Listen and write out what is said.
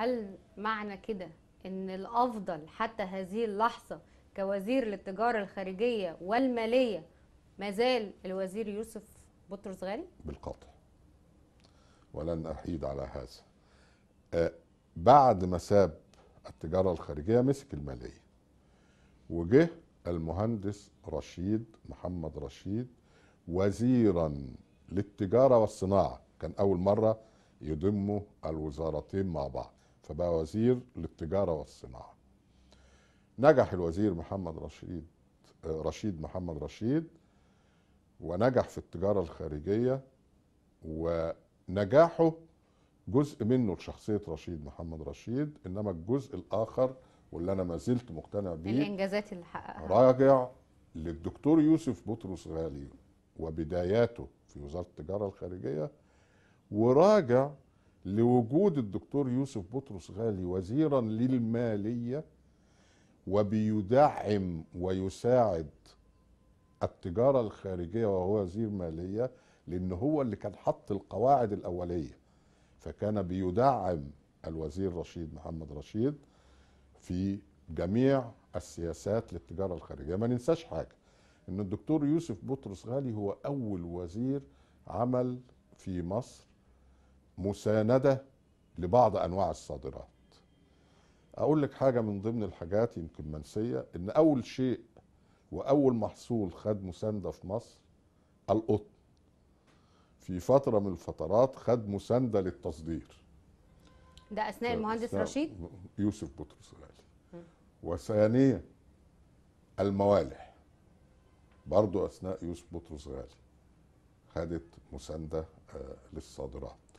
هل معنى كده ان الافضل حتى هذه اللحظه كوزير للتجاره الخارجيه والماليه ما زال الوزير يوسف بطرس غالي؟ بالقطع ولن احيد على هذا أه، بعد ما ساب التجاره الخارجيه مسك الماليه وجه المهندس رشيد محمد رشيد وزيرا للتجاره والصناعه كان اول مره يضموا الوزارتين مع بعض فبقى وزير للتجارة والصناعة نجح الوزير محمد رشيد رشيد محمد رشيد ونجح في التجارة الخارجية ونجاحه جزء منه لشخصية رشيد محمد رشيد إنما الجزء الآخر واللي أنا ما زلت مقتنع بيه الإنجازات اللي حققها راجع للدكتور يوسف بطرس غالي وبداياته في وزارة التجارة الخارجية وراجع لوجود الدكتور يوسف بطرس غالي وزيرا للماليه وبيدعم ويساعد التجاره الخارجيه وهو وزير ماليه لان هو اللي كان حط القواعد الاوليه فكان بيدعم الوزير رشيد محمد رشيد في جميع السياسات للتجاره الخارجيه ما ننساش حاجه ان الدكتور يوسف بطرس غالي هو اول وزير عمل في مصر مساندة لبعض أنواع الصادرات أقول لك حاجة من ضمن الحاجات يمكن منسية إن أول شيء وأول محصول خد مساندة في مصر القطن في فترة من الفترات خد مساندة للتصدير ده أثناء المهندس رشيد يوسف بطرس غالي وثانيا الموالح برضو أثناء يوسف بطرس غالي خدت مساندة آه، للصادرات